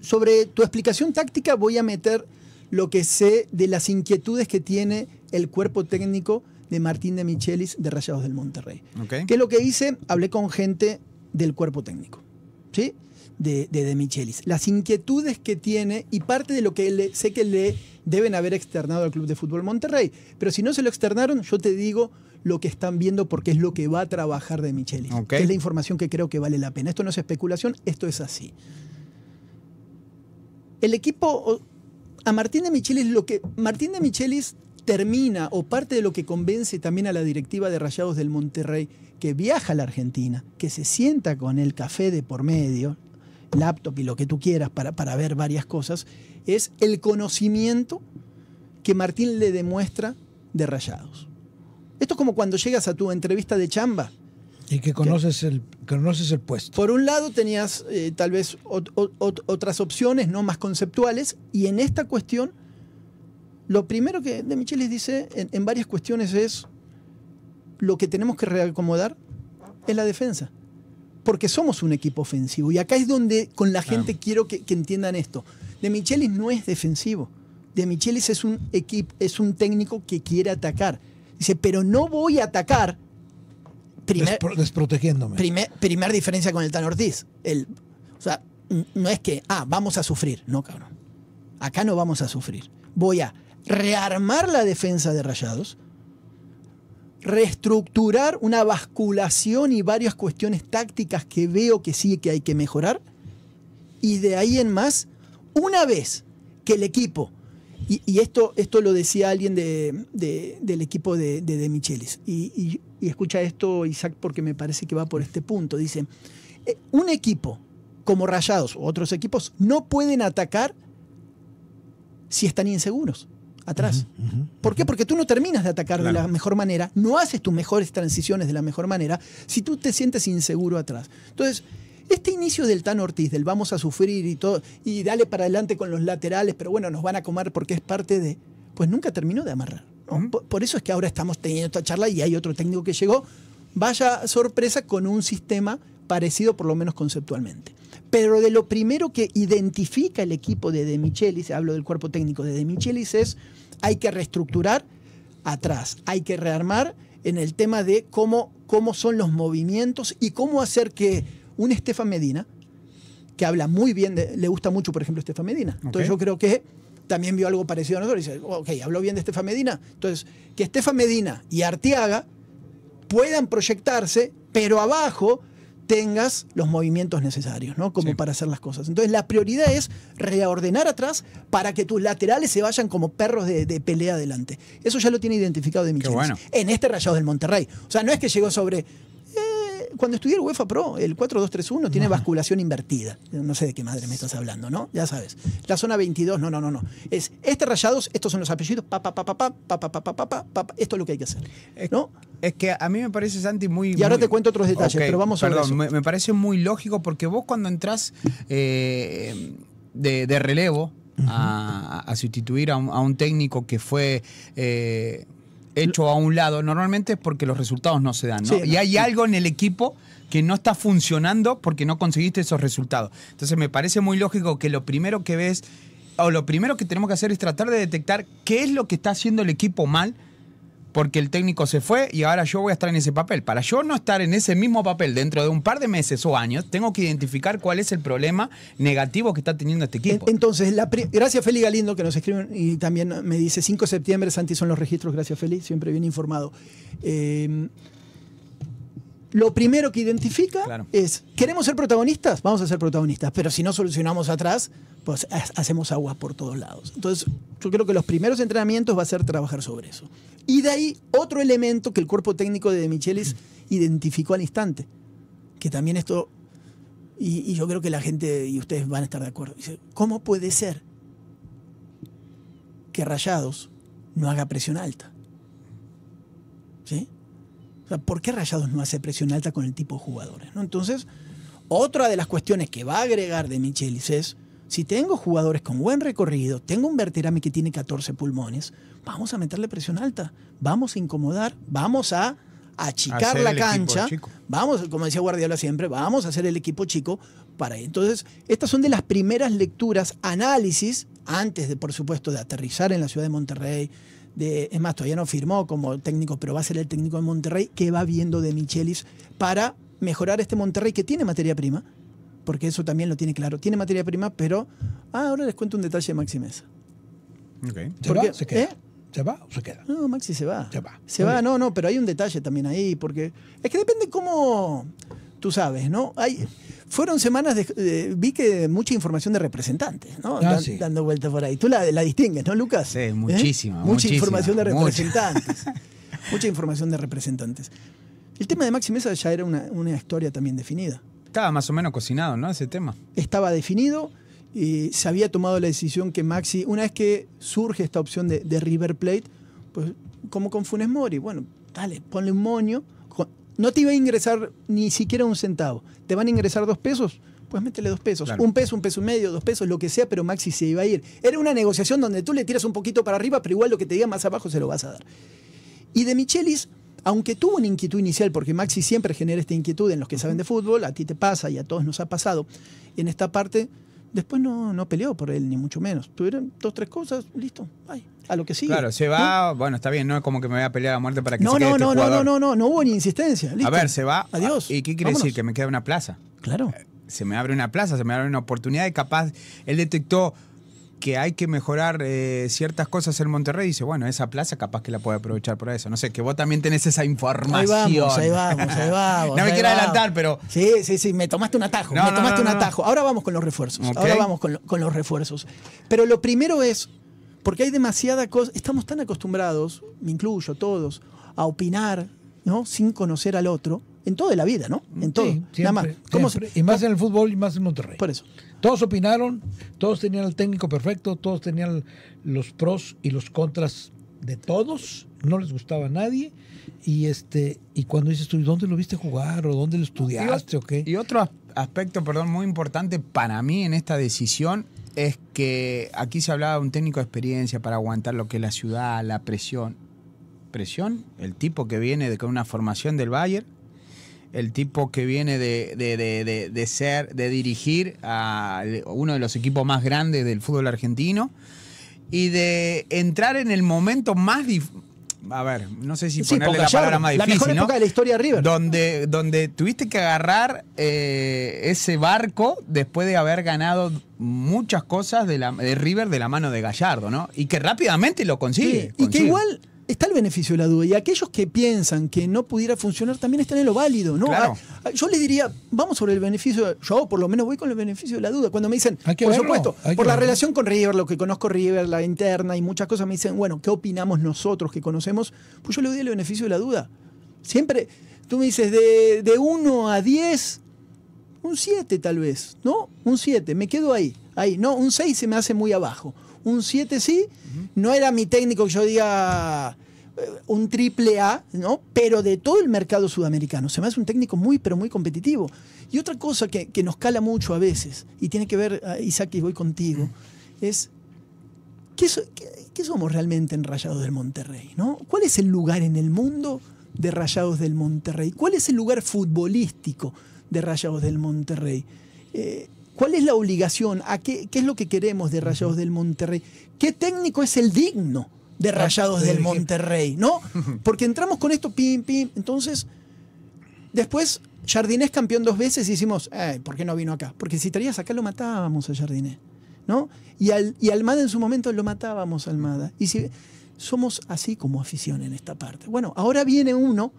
sobre tu explicación táctica voy a meter lo que sé de las inquietudes que tiene el cuerpo técnico de Martín de Michelis de Rayados del Monterrey. que es lo que hice? Hablé con gente del cuerpo técnico, ¿sí? De, Michelis. Las inquietudes que tiene y parte de lo que sé que le deben haber externado al Club de Fútbol Monterrey. Pero si no se lo externaron, yo te digo lo que están viendo porque es lo que va a trabajar de Michelis. es la información que creo que vale la pena. Esto no es especulación, esto es así el equipo, a Martín de Michelis, lo que Martín de Michelis termina o parte de lo que convence también a la directiva de Rayados del Monterrey que viaja a la Argentina, que se sienta con el café de por medio, laptop y lo que tú quieras para, para ver varias cosas, es el conocimiento que Martín le demuestra de Rayados. Esto es como cuando llegas a tu entrevista de chamba y que conoces, el, conoces el puesto. Por un lado tenías eh, tal vez otras opciones, no más conceptuales, y en esta cuestión, lo primero que De Michelis dice en, varias cuestiones es, lo que tenemos que reacomodar es la defensa, porque somos un equipo ofensivo, y acá es donde con la gente quiero que, entiendan esto. De Michelis no es defensivo, De Michelis es un, equipo es un técnico que quiere atacar. Dice, pero no voy a atacar desprotegiéndome. Primer, diferencia con el Tal Ortiz. El, o sea, no es que, ah, vamos a sufrir. No, cabrón. Acá no vamos a sufrir. Voy a rearmar la defensa de Rayados, reestructurar una basculación y varias cuestiones tácticas que veo que sí que hay que mejorar. Y de ahí en más, una vez que el equipo, y, esto, esto lo decía alguien del equipo de, Michelis, y, y escucha esto Isaac porque me parece que va por este punto, dice, eh, un equipo como Rayados o otros equipos no pueden atacar si están inseguros atrás. ¿Por qué? Porque tú no terminas de atacar de la mejor manera, no haces tus mejores transiciones de la mejor manera si tú te sientes inseguro atrás. Entonces, este inicio del Tan Ortiz, del vamos a sufrir y todo, y dale para adelante con los laterales, pero bueno, nos van a comer porque es parte de, pues nunca terminó de amarrar por, eso es que ahora estamos teniendo esta charla y hay otro técnico que llegó, vaya sorpresa con un sistema parecido por lo menos conceptualmente. Pero de lo primero que identifica el equipo de De Michelis, hablo del cuerpo técnico de De Michelis, es hay que reestructurar atrás, hay que rearmar en el tema de cómo, cómo son los movimientos y cómo hacer que un Estefan Medina, que habla muy bien, le gusta mucho, por ejemplo, Estefan Medina. Entonces yo creo que también vio algo parecido a nosotros y dice, ok, habló bien de Estefa Medina. Entonces, que Estefa Medina y Arteaga puedan proyectarse, pero abajo tengas los movimientos necesarios, ¿no? Como para hacer las cosas. Entonces, la prioridad es reordenar atrás para que tus laterales se vayan como perros de, pelea adelante. Eso ya lo tiene identificado de Bueno. En este rayado del Monterrey. O sea, no es que llegó sobre cuando estudié el UEFA Pro, el 4-2-3-1 tiene basculación invertida. No sé de qué madre me estás hablando, ¿no? Ya sabes. La zona 22, no, no, no, no. Es este rayados, estos son los apellidos, pa, pa, pa, pa, pa, pa, pa, pa, pa, pa, pa, esto es lo que hay que hacer. ¿No? Es, que a mí me parece, Santi, muy. Y ahora te cuento otros detalles, pero vamos a ver. Perdón, eso. Me, parece muy lógico porque vos cuando entras eh, de, de relevo a, a sustituir a un, a un técnico que fue. Eh, hecho a un lado, normalmente es porque los resultados no se dan, ¿no? y hay algo en el equipo que no está funcionando porque no conseguiste esos resultados. Entonces me parece muy lógico que lo primero que ves, o lo primero que tenemos que hacer es tratar de detectar qué es lo que está haciendo el equipo mal porque el técnico se fue y ahora yo voy a estar en ese papel. Para yo no estar en ese mismo papel dentro de un par de meses o años, tengo que identificar cuál es el problema negativo que está teniendo este equipo. Entonces, gracias Feli Galindo que nos escriben y también me dice 5 de septiembre, Santi son los registros, gracias Feli, siempre bien informado. Eh, lo primero que identifica es, ¿queremos ser protagonistas? Vamos a ser protagonistas, pero si no solucionamos atrás, pues hacemos agua por todos lados. Entonces, yo creo que los primeros entrenamientos va a ser trabajar sobre eso. Y de ahí otro elemento que el cuerpo técnico de, Michelis mm. identificó al instante, que también esto, y, yo creo que la gente y ustedes van a estar de acuerdo, dice, ¿cómo puede ser que Rayados no haga presión alta? ¿Sí? O sea, ¿por qué Rayados no hace presión alta con el tipo de jugadores? ¿no? Entonces, otra de las cuestiones que va a agregar de Michelis es, si tengo jugadores con buen recorrido, tengo un Verterame que tiene 14 pulmones, vamos a meterle presión alta, vamos a incomodar, vamos a achicar la cancha, vamos, como decía Guardiola siempre, vamos a hacer el equipo chico para entonces estas son de las primeras lecturas, análisis antes de por supuesto de aterrizar en la ciudad de Monterrey, es más, todavía no firmó como técnico, pero va a ser el técnico de Monterrey, que va viendo de Michelis para mejorar este Monterrey que tiene materia prima, porque eso también lo tiene claro. Tiene materia prima, pero ah, ahora les cuento un detalle de Maxi Mesa. ¿Se va? ¿Se queda? ¿eh? ¿Se va o se queda? No, Maxi se va. Se va. Se va, no, no, pero hay un detalle también ahí, porque es que depende cómo tú sabes, ¿no? Hay fueron semanas, de, vi que mucha información de representantes, ¿no? Ah, dando vueltas por ahí. Tú la, distingues, ¿no, Lucas? Sí, ¿Eh? muchísima. Mucha información de representantes. Mucha. información de representantes. El tema de Maxi Mesa ya era una, historia también definida. Estaba más o menos cocinado, ¿no? Ese tema. Estaba definido. Y se había tomado la decisión que Maxi, una vez que surge esta opción de, River Plate, pues como con Funes Mori, bueno, dale, ponle un moño no te iba a ingresar ni siquiera un centavo. ¿Te van a ingresar dos pesos? Pues métele dos pesos. Un peso, un peso y medio, dos pesos, lo que sea, pero Maxi se iba a ir. Era una negociación donde tú le tiras un poquito para arriba, pero igual lo que te diga más abajo se lo vas a dar. Y de Michelis, aunque tuvo una inquietud inicial, porque Maxi siempre genera esta inquietud en los que saben de fútbol, a ti te pasa y a todos nos ha pasado, en esta parte Después no, no peleó por él, ni mucho menos. Tuvieron dos, tres cosas, listo, ay, a lo que sigue. Claro, se va, bueno, está bien, no es como que me voy a pelear a muerte para que no, se quede no, este no, no, no, no, no hubo ni insistencia. A ver, se va. Adiós. ¿Y qué quiere decir? Que me queda una plaza. Claro. Se me abre una plaza, se me abre una oportunidad y capaz él detectó que hay que mejorar eh, ciertas cosas en Monterrey, dice, bueno, esa plaza capaz que la puede aprovechar por eso. No sé, que vos también tenés esa información. Ahí vamos, ahí vamos, no me quiero adelantar, pero... Sí, sí, sí, me tomaste un atajo, me tomaste un atajo. Ahora vamos con los refuerzos, ahora vamos con, con los refuerzos. Pero lo primero es, porque hay demasiada cosa, estamos tan acostumbrados, me incluyo, todos, a opinar, ¿no? Sin conocer al otro en toda la vida, ¿no? En todo. Nada más. Y más en el fútbol y más en Monterrey. Por eso. Todos opinaron, todos tenían el técnico perfecto, todos tenían los pros y los contras de todos, no les gustaba a nadie. Y este, y cuando dices tú, ¿dónde lo viste jugar? ¿O dónde lo estudiaste? Y, o qué? y otro aspecto, perdón, muy importante para mí en esta decisión es que aquí se hablaba de un técnico de experiencia para aguantar lo que es la ciudad, la presión. ¿Presión? El tipo que viene de una formación del Bayern el tipo que viene de, ser, de dirigir a uno de los equipos más grandes del fútbol argentino y de entrar en el momento más difícil a ver, no sé si ponerle la palabra más difícil. La mejor época de la historia de River. Donde, donde tuviste que agarrar eh, ese barco después de haber ganado muchas cosas de, River de la mano de Gallardo, ¿no? Y que rápidamente lo consigue. y que igual está el beneficio de la duda. Y aquellos que piensan que no pudiera funcionar también están en lo válido, ¿no? Ah, yo le diría, vamos sobre el beneficio, yo por lo menos voy con el beneficio de la duda. Cuando me dicen, por supuesto, por la relación con River, lo que conozco River, la interna y muchas cosas, me dicen, bueno, ¿qué opinamos nosotros que conocemos? Pues yo le doy el beneficio de la duda. Siempre, tú me dices, de 1 a 10, un 7 tal vez, ¿no? Un 7, me quedo ahí. Ahí, no, un 6 se me hace muy abajo. Un 7 sí, no era mi técnico que yo diga eh, un triple A, ¿no? Pero de todo el mercado sudamericano. Se me hace un técnico muy, pero muy competitivo. Y otra cosa que, nos cala mucho a veces, y tiene que ver, ah, Isaac, y voy contigo, es ¿qué, somos realmente en Rayados del Monterrey, ¿no? ¿Cuál es el lugar en el mundo de Rayados del Monterrey? ¿Cuál es el lugar futbolístico de Rayados del Monterrey? Eh, ¿Cuál es la obligación? ¿A qué, qué es lo que queremos de Rayados del Monterrey? ¿Qué técnico es el digno de ah, Rayados del eh, Monterrey? ¿No? Porque entramos con esto, pim, pim. Entonces, después, Jardinés campeón dos veces y decimos, ¿por qué no vino acá? Porque si traías acá lo matábamos a Jardinés. ¿No? Y, al, Almada en su momento lo matábamos a Almada. Y si somos así como afición en esta parte. Bueno, ahora viene uno.